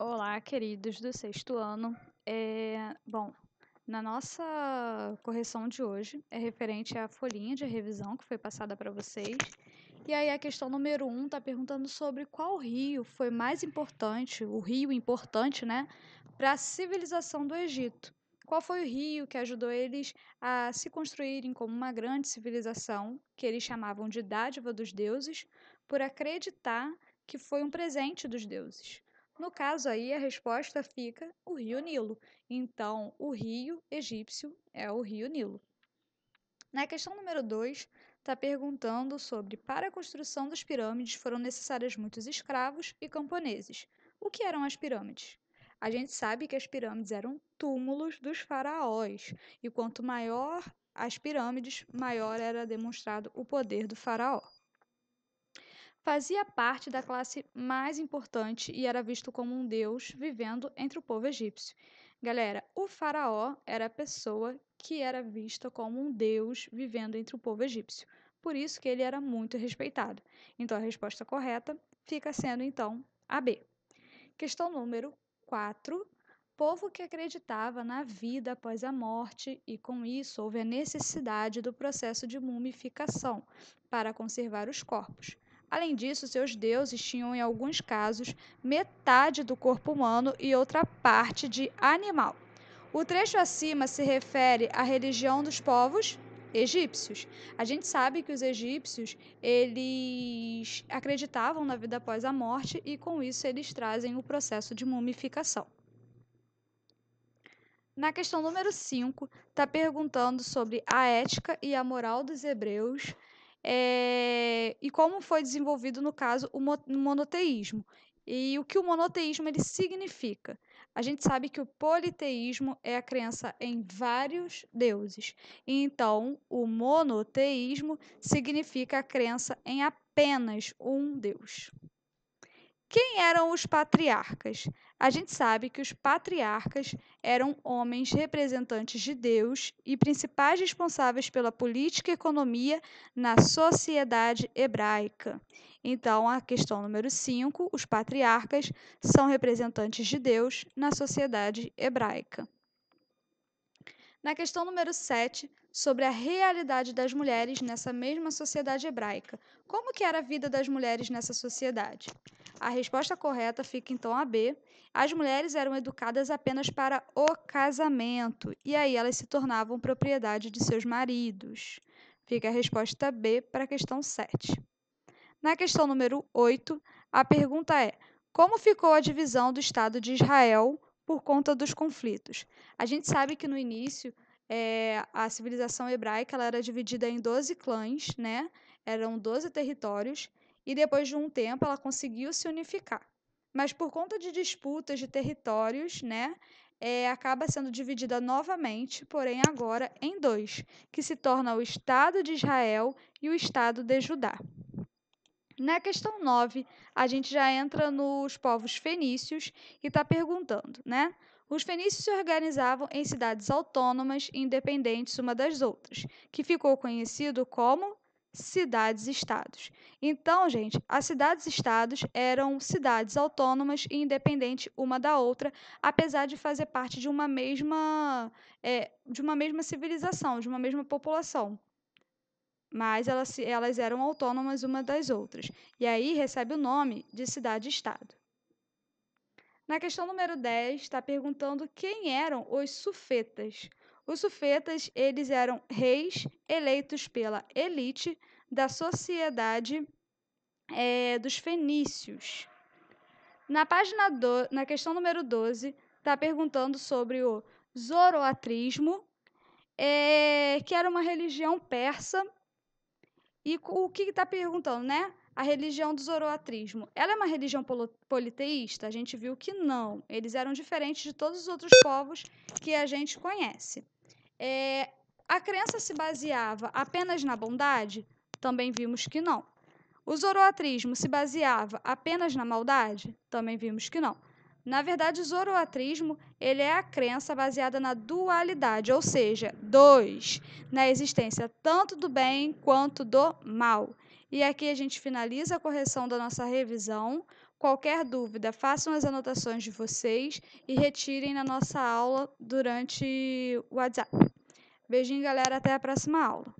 Olá, queridos do sexto ano. É, bom, na nossa correção de hoje é referente à folhinha de revisão que foi passada para vocês. E aí a questão número um está perguntando sobre qual rio foi mais importante, o rio importante, né, para a civilização do Egito. Qual foi o rio que ajudou eles a se construírem como uma grande civilização, que eles chamavam de dádiva dos deuses, por acreditar que foi um presente dos deuses? No caso aí, a resposta fica o rio Nilo. Então, o rio egípcio é o rio Nilo. Na questão número 2, está perguntando sobre para a construção das pirâmides foram necessários muitos escravos e camponeses. O que eram as pirâmides? A gente sabe que as pirâmides eram túmulos dos faraós, e quanto maior as pirâmides, maior era demonstrado o poder do faraó fazia parte da classe mais importante e era visto como um deus vivendo entre o povo egípcio. Galera, o faraó era a pessoa que era vista como um deus vivendo entre o povo egípcio. Por isso que ele era muito respeitado. Então a resposta correta fica sendo então a B. Questão número 4. Povo que acreditava na vida após a morte e com isso houve a necessidade do processo de mumificação para conservar os corpos. Além disso, seus deuses tinham, em alguns casos, metade do corpo humano e outra parte de animal. O trecho acima se refere à religião dos povos egípcios. A gente sabe que os egípcios, eles acreditavam na vida após a morte e com isso eles trazem o processo de mumificação. Na questão número 5, está perguntando sobre a ética e a moral dos hebreus é, e como foi desenvolvido, no caso, o monoteísmo. E o que o monoteísmo ele significa? A gente sabe que o politeísmo é a crença em vários deuses. Então, o monoteísmo significa a crença em apenas um deus. Quem eram os patriarcas? A gente sabe que os patriarcas eram homens representantes de Deus e principais responsáveis pela política e economia na sociedade hebraica. Então, a questão número 5, os patriarcas são representantes de Deus na sociedade hebraica. Na questão número 7, sobre a realidade das mulheres nessa mesma sociedade hebraica. Como que era a vida das mulheres nessa sociedade? A resposta correta fica então a B. As mulheres eram educadas apenas para o casamento, e aí elas se tornavam propriedade de seus maridos. Fica a resposta B para a questão 7. Na questão número 8, a pergunta é: como ficou a divisão do Estado de Israel por conta dos conflitos? A gente sabe que no início é, a civilização hebraica ela era dividida em 12 clãs, né? Eram 12 territórios, e depois de um tempo ela conseguiu se unificar. Mas por conta de disputas de territórios, né, é, acaba sendo dividida novamente, porém agora em dois, que se torna o Estado de Israel e o Estado de Judá. Na questão 9, a gente já entra nos povos fenícios e está perguntando, né? Os fenícios se organizavam em cidades autônomas e independentes uma das outras, que ficou conhecido como cidades-estados. Então, gente, as cidades-estados eram cidades autônomas e independentes uma da outra, apesar de fazer parte de uma mesma é, de uma mesma civilização, de uma mesma população. Mas elas, elas eram autônomas uma das outras. E aí recebe o nome de cidade-estado. Na questão número 10, está perguntando quem eram os sufetas. Os sufetas, eles eram reis eleitos pela elite da sociedade é, dos fenícios. Na página do, na questão número 12, está perguntando sobre o zoroatrismo, é, que era uma religião persa. E o que está perguntando, né? A religião do zoroatrismo. Ela é uma religião politeísta? A gente viu que não. Eles eram diferentes de todos os outros povos que a gente conhece. É, a crença se baseava apenas na bondade? Também vimos que não. O zoroatrismo se baseava apenas na maldade? Também vimos que não. Na verdade, o zoroatrismo ele é a crença baseada na dualidade, ou seja, dois, na existência tanto do bem quanto do mal. E aqui a gente finaliza a correção da nossa revisão Qualquer dúvida, façam as anotações de vocês e retirem na nossa aula durante o WhatsApp. Beijinho, galera. Até a próxima aula.